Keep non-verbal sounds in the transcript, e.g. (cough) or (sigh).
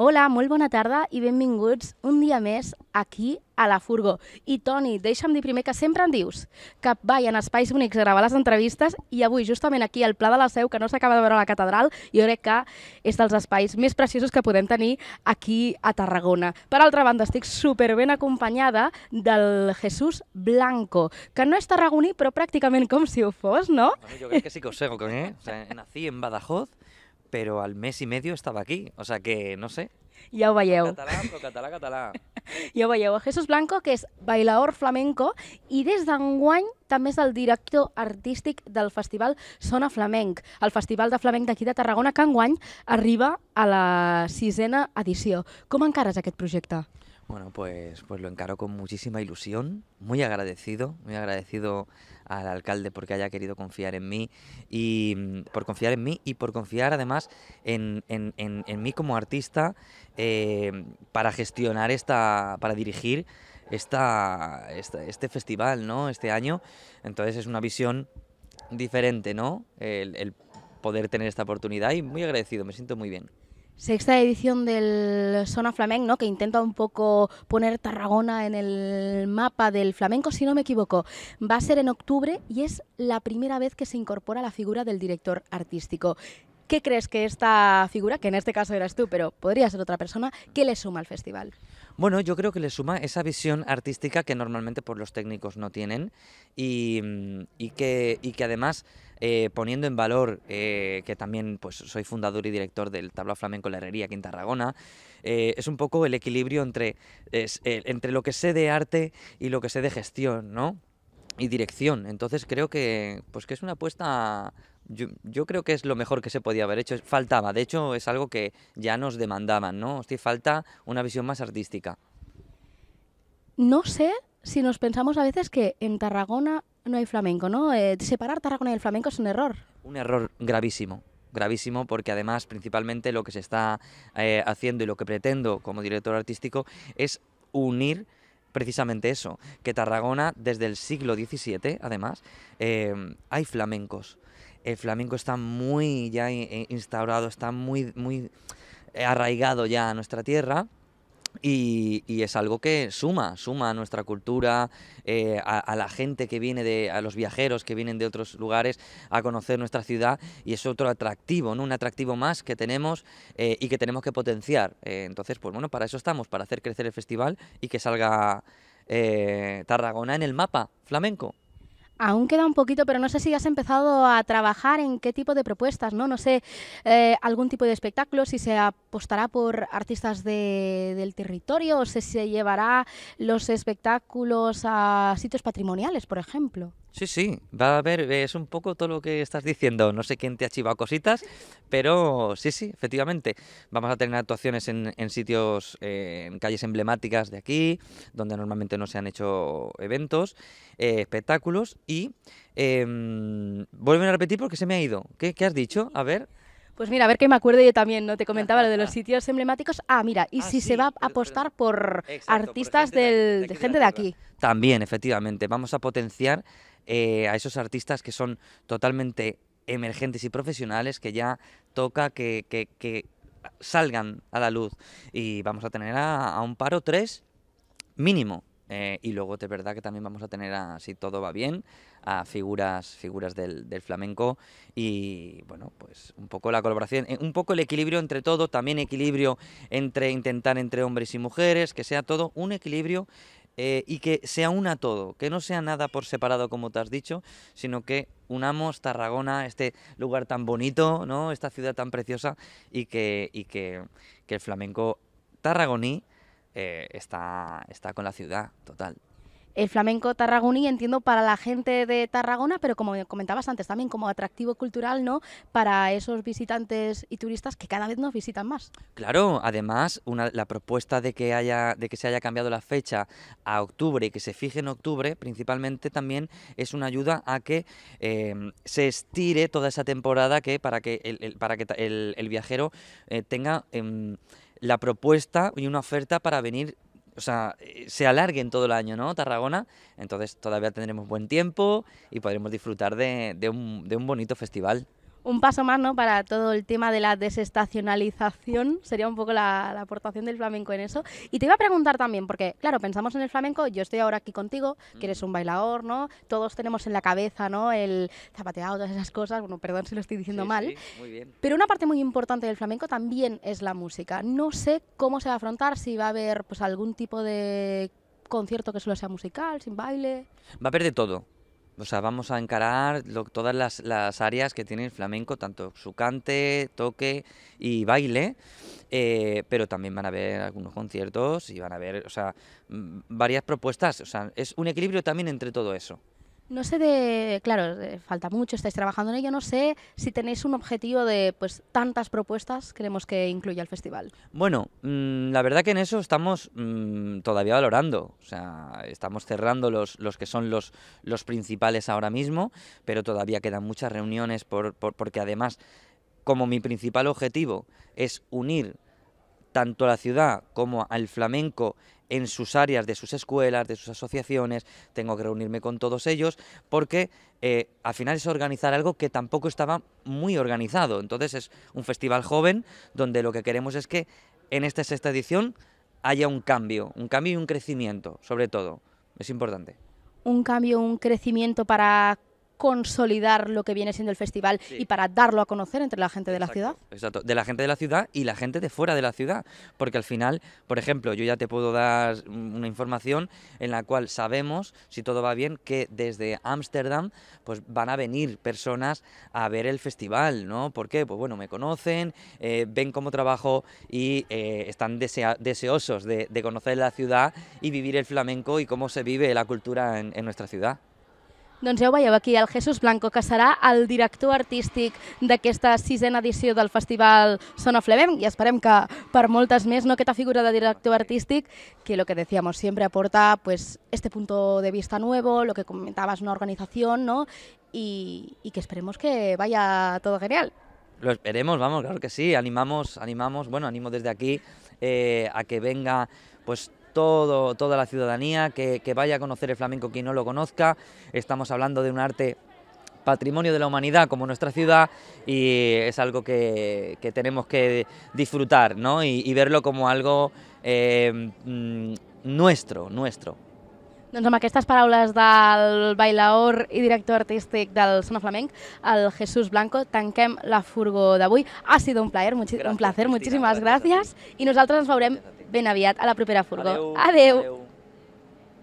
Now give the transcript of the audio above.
Hola, molt bona tarda i benvinguts un dia més aquí a la Furgo. I Toni, deixa'm dir primer que sempre em dius que vaig en espais únics a gravar les entrevistes i avui justament aquí al Pla de la Seu, que no s'acaba de veure a la catedral, jo crec que és dels espais més preciosos que podem tenir aquí a Tarragona. Per altra banda, estic super ben acompanyada del Jesús Blanco, que no és tarragoní però pràcticament com si ho fos, no? Bueno, crec que sí que ho sé, ¿eh? O sigui, nací en Badajoz, pero al mes i medio estava aquí. O sea que, no sé. Ja ho veieu. Però català, però català, català. (laughs) ja ho veieu. Jesús Blanco, que és bailaor flamenco i des d'enguany també és el director artístic del festival Sona Flamenc, el festival de flamenc d'aquí de Tarragona, que enguany arriba a la sisena edició. Com encares aquest projecte? Bueno, pues, pues lo encaro con muchísima ilusión, muy agradecido, muy agradecido al alcalde porque haya querido confiar en mí y mm, por confiar en mí y por confiar además en, en, en, mí como artista eh, para gestionar esta, para dirigir esta, este festival, ¿no? Este año. Entonces es una visión diferente, ¿no? el poder tener esta oportunidad y muy agradecido, me siento muy bien sexta edición del Zona Flamenco, ¿no? que intenta un poco poner Tarragona en el mapa del flamenco, si no me equivoco. Va a ser en octubre y es la primera vez que se incorpora la figura del director artístico. ¿Qué crees que esta figura, que en este caso eras tú, pero podría ser otra persona, qué le suma al festival? Bueno, yo creo que le suma esa visión artística que normalmente por pues, los técnicos no tienen y, que, además eh, poniendo en valor eh, que también pues, soy fundador y director del Tabla Flamenco La Herrería aquí eh, es un poco el equilibrio entre, entre lo que sé de arte y lo que sé de gestión, ¿no? y dirección. Entonces creo que pues que es una apuesta yo, creo que es lo mejor que se podía haber hecho. Faltaba, de hecho es algo que ya nos demandaban, ¿no? Hostia, falta una visión más artística. No sé si nos pensamos a veces que en Tarragona no hay flamenco, ¿no? Eh, separar Tarragona del flamenco es un error. Un error gravísimo, gravísimo porque además principalmente lo que se está eh, haciendo y lo que pretendo como director artístico es unir precisamente eso, que Tarragona desde el siglo XVII además eh, hay flamencos el flamenco está muy ya instaurado, está muy, muy eh, arraigado ya a nuestra tierra. Y, es algo que suma, suma a nuestra cultura, eh, a, la gente que viene de, a los viajeros que vienen de otros lugares a conocer nuestra ciudad y es otro atractivo, ¿no? un atractivo más que tenemos eh, y que tenemos que potenciar. entonces, pues bueno, para eso estamos, para hacer crecer el festival y que salga Tarragona en el mapa flamenco. Aún queda un poquito, pero no sé si has empezado a trabajar en qué tipo de propuestas, ¿no? No sé, eh, algún tipo de espectáculo, si se ha apostará por artistas del territorio o se, llevará los espectáculos a sitios patrimoniales, por ejemplo? Sí, sí, va a haber, es un poco todo lo que estás diciendo, no sé quién te ha chivado cositas, pero sí, sí, efectivamente, vamos a tener actuaciones en, sitios, eh, en calles emblemáticas de aquí, donde normalmente no se han hecho eventos, eh, espectáculos, y em, vuelven a repetir porque se me ha ido, ¿qué, has dicho? A ver... Pues mira, a ver qué me acuerdo yo también, ¿no? Te comentaba lo de los sitios emblemáticos. Ah, mira, y ah, si se va a apostar por artistas del, de, gente de aquí. También, efectivamente, vamos a potenciar eh, a esos artistas que son totalmente emergentes y profesionales, que ya toca que, que, salgan a la luz. Y vamos a tener a, a un paro tres mínimo. Eh, y luego de verdad que también vamos a tener, a, si todo va bien, a figuras, figuras del, flamenco y bueno, pues un poco la colaboración, eh, un poco el equilibrio entre todo, también equilibrio entre intentar entre hombres y mujeres, que sea todo un equilibrio eh, y que se una todo, que no sea nada por separado como te has dicho, sino que unamos Tarragona, este lugar tan bonito, ¿no? esta ciudad tan preciosa y que, que, el flamenco tarragoní eh, está, está con la ciudad, total el flamenco tarragoní, entiendo, para la gente de Tarragona, pero como comentabas antes, también como atractivo cultural, ¿no? Para esos visitantes y turistas que cada vez nos visitan más. Claro, además, la propuesta de que, haya, de que se haya cambiado la fecha a octubre y que se fije en octubre, principalmente también es una ayuda a que eh, se estire toda esa temporada que para que el, viajero eh, tenga... Em, la propuesta y una oferta para venir o sea, eh, se alarguen todo el año, ¿no? Tarragona. Entonces todavía tendremos buen tiempo y podremos disfrutar de, de un bonito festival un paso más ¿no? para todo el tema de la desestacionalización, sería un poco la, aportación del flamenco en eso. Y te iba a preguntar también, porque claro, pensamos en el flamenco, yo estoy ahora aquí contigo, que eres mm. un bailador, ¿no? Todos tenemos en la cabeza, ¿no? El zapateado, todas esas cosas, bueno, perdón si lo estoy diciendo mal. Pero una parte muy importante del flamenco también es la música. No sé cómo se va a afrontar, si va a haber pues algún tipo de concierto que solo sea musical, sin baile. Va a haber de todo. O sea, vamos a encarar todas las, las, áreas que tiene el flamenco, tanto su cante, toque y baile, eh, pero también van a haber algunos conciertos y van a haber, o sea, mm, varias propuestas. O sea, es un equilibrio también entre todo eso. No sé de, claro, falta mucho, estáis trabajando en ello, no sé si tenéis un objetivo de pues tantas propuestas queremos que incluya el festival. Bueno, mm, la verdad que en eso estamos mm, todavía valorando, o sea, estamos cerrando los, los que son los, los principales ahora mismo, pero todavía quedan muchas reuniones por, porque además, como mi principal objetivo es unir tanto a la ciudad como al flamenco en sus áreas, de sus escuelas, de sus asociaciones, tengo que reunirme con todos ellos, porque eh, al final es organizar algo que tampoco estaba muy organizado. Entonces es un festival joven donde lo que queremos es que en esta sexta edición haya un cambio, un cambio y un crecimiento, sobre todo. Es importante. Un cambio, un crecimiento para consolidar lo que viene siendo el festival y para darlo a conocer entre la gente de la ciudad. Exacto, de la gente de la ciudad y la gente de fuera de la ciudad, porque al final, por ejemplo, yo ya te puedo dar una información en la cual sabemos, si todo va bien, que desde Ámsterdam pues van a venir personas a ver el festival, ¿no? ¿Por qué? Pues bueno, me conocen, eh, ven cómo trabajo y eh, están deseosos de, conocer la ciudad y vivir el flamenco y cómo se vive la cultura en nuestra ciudad. Doncs ja ho veieu aquí, el Jesús Blanco, que serà el director artístic d'aquesta sisena edició del Festival Son of Levem, i esperem que per moltes més, no aquesta figura de director artístic, que lo que decíamos siempre aporta pues, este punto de vista nuevo, lo que comentabas, una organización, ¿no? Y, y que esperemos que vaya todo genial. Lo esperemos, vamos, claro que sí, animamos, animamos, bueno, animo desde aquí eh, a que venga pues todo, toda la ciudadanía que, vaya a conocer el flamenco quien no lo conozca. Estamos hablando de un arte patrimonio de la humanidad como nuestra ciudad y es algo que, que tenemos que disfrutar ¿no? y, verlo como algo eh, mm, nuestro, nuestro. Doncs amb aquestes del bailaor y director artístico del Sona Flamenc, al Jesús Blanco, tanquem la de d'avui. Ha sido un placer, muchísimas gracias. y nosotros nos ben aviat a la propera furgó. Adeu. Adeu. Adeu.